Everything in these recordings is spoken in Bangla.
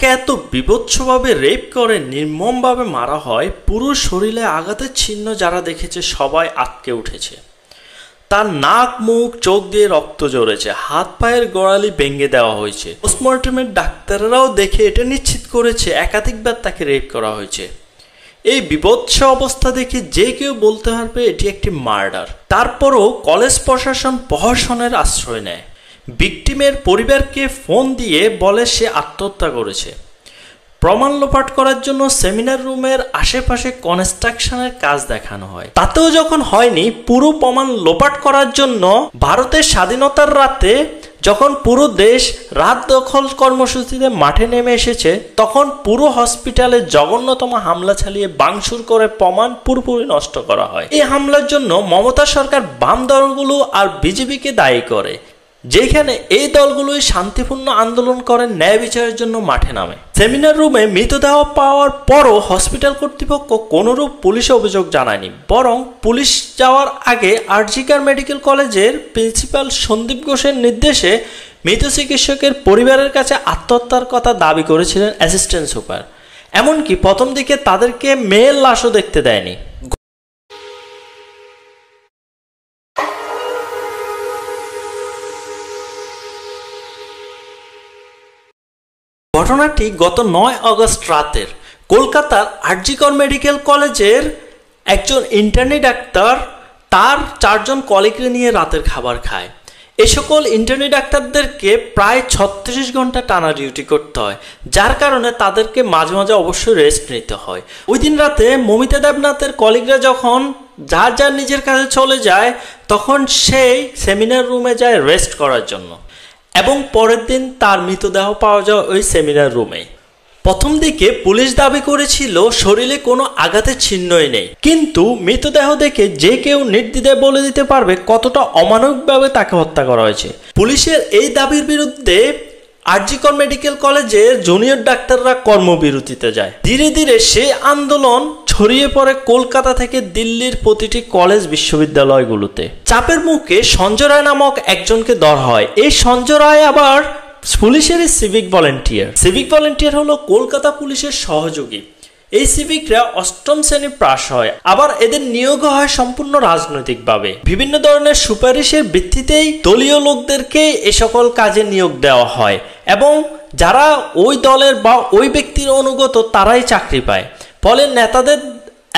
তাকে এত বিভৎসভাবে রেপ করে নির্মমভাবে মারা হয় পুরো শরীরে আঘাতের চিহ্ন যারা দেখেছে সবাই আটকে উঠেছে তার নাক মুখ চোখ দিয়ে রক্ত জড়েছে হাত পায়ের গোড়ালি ভেঙে দেওয়া হয়েছে পোস্টমর্টমের ডাক্তাররাও দেখে এটা নিশ্চিত করেছে একাধিকবার তাকে রেপ করা হয়েছে এই বিভৎস অবস্থা দেখে যে কেউ বলতে পারবে এটি একটি মার্ডার তারপরও কলেজ প্রশাসন প্রহসনের আশ্রয় নেয় ভিকটিমের পরিবারকে ফোন দিয়ে বলে সে আত্মহত্যা করেছে প্রমাণ লোপাট করার জন্য সেমিনার রুমের আশেপাশে কনস্ট্রাকশনের কাজ দেখানো হয় তাতেও যখন হয়নি পুরো প্রমাণ লোপাট করার জন্য ভারতের স্বাধীনতার রাতে যখন পুরো দেশ রাত দখল কর্মসূচিতে মাঠে নেমে এসেছে তখন পুরো হসপিটালে জঘন্যতম হামলা চালিয়ে বাংশুর করে প্রমাণ পুরোপুরি নষ্ট করা হয় এই হামলার জন্য মমতা সরকার বাম দলগুলো আর বিজেপিকে দায়ী করে যেখানে এই দলগুলোই শান্তিপূর্ণ আন্দোলন করেন ন্যায় বিচারের জন্য মাঠে নামে সেমিনার রুমে মৃতদেহ পাওয়ার পরও হসপিটাল কর্তৃপক্ষ কোনোরূপ পুলিশে অভিযোগ জানায়নি বরং পুলিশ যাওয়ার আগে আরজিকার মেডিকেল কলেজের প্রিন্সিপাল সন্দীপ ঘোষের নির্দেশে মৃত চিকিৎসকের পরিবারের কাছে আত্মহত্যার কথা দাবি করেছিলেন অ্যাসিস্ট্যান্ট সুপার এমনকি প্রথম দিকে তাদেরকে মেয়ের লাশও দেখতে দেয়নি ঘটনাটি গত নয় অগস্ট রাতের কলকাতার আরজিকর মেডিকেল কলেজের একজন ইন্টার্নি ডাক্তার তার চারজন কলিগকে নিয়ে রাতের খাবার খায় এ সকল ইন্টার্নি ডাক্তারদেরকে প্রায় ছত্রিশ ঘন্টা টানা ডিউটি করতে হয় যার কারণে তাদেরকে মাঝে মাঝে অবশ্যই রেস্ট নিতে হয় ওই দিন রাতে মমিতা দেবনাথের কলিগরা যখন যার যার নিজের কাছে চলে যায় তখন সেই সেমিনার রুমে যায় রেস্ট করার জন্য এবং পরের দিন তার মৃতদেহ পাওয়া যায় ওই সেমিনার রুমে প্রথম দিকে পুলিশ দাবি করেছিল শরীরে কোনো আঘাতের চিহ্নই নেই কিন্তু মৃতদেহ দেখে যে কেউ নির্দ্বিধায় বলে দিতে পারবে কতটা অমানবিকভাবে তাকে হত্যা করা হয়েছে পুলিশের এই দাবির বিরুদ্ধে আরজিকর মেডিকেল কলেজের জুনিয়র ডাক্তাররা কর্মবিরতিতে যায় ধীরে ধীরে সে আন্দোলন ছড়িয়ে পড়ে কলকাতা থেকে দিল্লির প্রতিটি কলেজ বিশ্ববিদ্যালয়গুলোতে চাপের মুখে সঞ্জয় রায় নামক একজনকে দর হয় এই সঞ্জয় রায় আবার পুলিশের সিভিক ভলেন্টিয়ার সিভিক ভলেন্টিয়ার হলো কলকাতা পুলিশের সহযোগী এই সিভিকরা অষ্টম শ্রেণী পাশ হয় আবার এদের নিয়োগ হয় সম্পূর্ণ রাজনৈতিকভাবে বিভিন্ন ধরনের সুপারিশের ভিত্তিতেই দলীয় লোকদেরকে এ সকল কাজে নিয়োগ দেওয়া হয় এবং যারা ওই দলের বা ওই ব্যক্তির অনুগত তারাই চাকরি পায় ফলে নেতাদের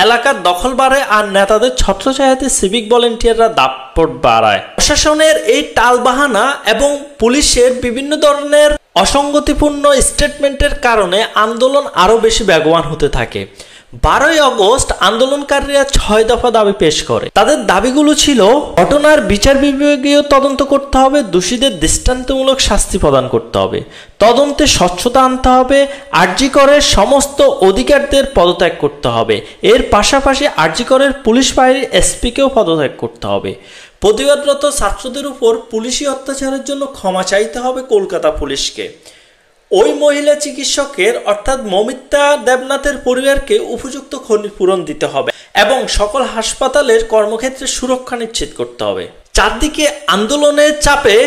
এলাকার দখল বাড়ায় আর নেতাদের ছত্রছায়াতে সিভিক ভলেন্টিয়াররা দাপট বাড়ায় প্রশাসনের এই টালবাহানা এবং পুলিশের বিভিন্ন ধরনের অসঙ্গতিপূর্ণ স্টেটমেন্টের কারণে আন্দোলন আরও বেশি বেগবান হতে থাকে বারোই অগস্ট আন্দোলনকারীরা ছয় দফা দাবি পেশ করে তাদের দাবিগুলো ছিল ঘটনার বিচার বিভাগীয় তদন্ত করতে হবে দোষীদের দৃষ্টান্তমূলক শাস্তি প্রদান করতে হবে তদন্তে স্বচ্ছতা আনতে হবে করের সমস্ত অধিকারদের পদত্যাগ করতে হবে এর পাশাপাশি করের পুলিশ বাহিনীর এসপিকেও পদত্যাগ করতে হবে প্রতিবাদরত ছাত্রদের উপর পুলিশি অত্যাচারের জন্য ক্ষমা চাইতে হবে কলকাতা পুলিশকে ওই মহিলা চিকিৎসকের অর্থাৎ মমিতা দেবনাথের পরিবারকে উপযুক্ত ক্ষতিপূরণ দিতে হবে এবং সকল হাসপাতালের কর্মক্ষেত্রে সুরক্ষা নিশ্চিত করতে হবে চারদিকে আন্দোলনের চাপে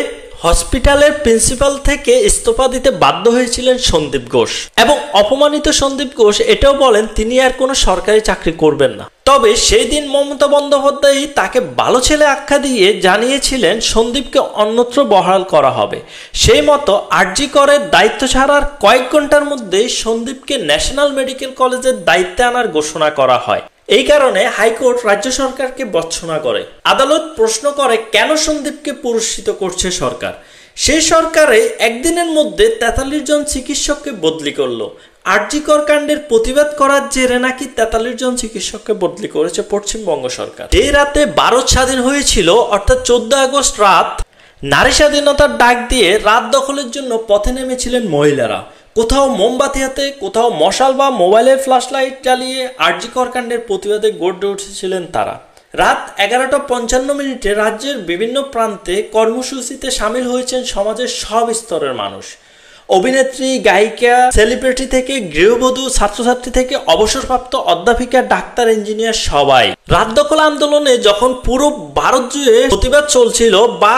হসপিটালের প্রিন্সিপাল থেকে ইস্তফা দিতে বাধ্য হয়েছিলেন সন্দীপ ঘোষ এবং অপমানিত সন্দীপ ঘোষ এটাও বলেন তিনি আর কোনো সরকারি চাকরি করবেন না তবে সেই দিন মমতা বন্দ্যোপাধ্যায় তাকে ভালো ছেলে আখ্যা দিয়ে জানিয়েছিলেন সন্দীপকে অন্যত্র বহাল করা হবে সেই মতো আরজি করের দায়িত্ব ছাড়ার কয়েক ঘন্টার মধ্যে সন্দীপকে ন্যাশনাল মেডিকেল কলেজের দায়িত্বে আনার ঘোষণা করা হয় এই কারণে হাইকোর্ট রাজ্য সরকারকে বচ্ছনা করে আদালত প্রশ্ন করে কেন সন্দীপকে পুরস্কৃত করছে সরকার সেই সরকারে একদিনের মধ্যে তেতাল্লিশ জন চিকিৎসককে বদলি করলো আরজিকর কাণ্ডের প্রতিবাদ করার জেরে নাকি তেতাল্লিশ জন চিকিৎসককে বদলি করেছে পশ্চিমবঙ্গ সরকার এই রাতে ভারত স্বাধীন হয়েছিল অর্থাৎ চোদ্দ আগস্ট রাত নারী স্বাধীনতার ডাক দিয়ে রাত দখলের জন্য পথে নেমেছিলেন মহিলারা কোথাও মোমবাতি হাতে কোথাও মশাল বা মোবাইলের ফ্ল্যাশ লাইট জ্বালিয়ে আর্যিকর কাণ্ডের প্রতিবাদে গড়ে উঠেছিলেন তারা রাত এগারোটা পঞ্চান্ন মিনিটে রাজ্যের বিভিন্ন প্রান্তে কর্মসূচিতে সামিল হয়েছেন সমাজের সব স্তরের মানুষ অভিনেত্রী গায়িকা সেলিব্রিটি থেকে গৃহবধূ ছাত্রছাত্রী থেকে অবসরপ্রাপ্ত অধ্যাপিকা ডাক্তার ইঞ্জিনিয়ার সবাই রাত দখল আন্দোলনে যখন পুরো ভারত জুড়ে প্রতিবাদ চলছিল বা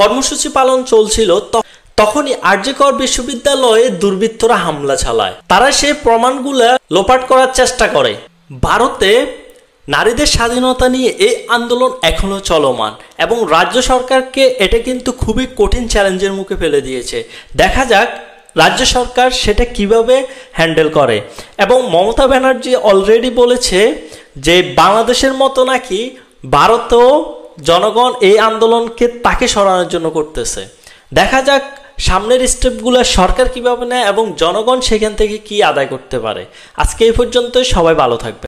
কর্মসূচি পালন চলছিল তখন তখনই আর্যকর বিশ্ববিদ্যালয়ে দুর্বৃত্তরা হামলা চালায় তারা সেই প্রমাণগুলো লোপাট করার চেষ্টা করে ভারতে নারীদের স্বাধীনতা নিয়ে এই আন্দোলন এখনও চলমান এবং রাজ্য সরকারকে এটা কিন্তু খুবই কঠিন চ্যালেঞ্জের মুখে ফেলে দিয়েছে দেখা যাক রাজ্য সরকার সেটা কিভাবে হ্যান্ডেল করে এবং মমতা ব্যানার্জি অলরেডি বলেছে যে বাংলাদেশের মতো নাকি ভারতও জনগণ এই আন্দোলনকে তাকে সরানোর জন্য করতেছে দেখা যাক সামনের স্টেপগুলো সরকার কীভাবে নেয় এবং জনগণ সেখান থেকে কি আদায় করতে পারে আজকে এই পর্যন্ত সবাই ভালো থাকবে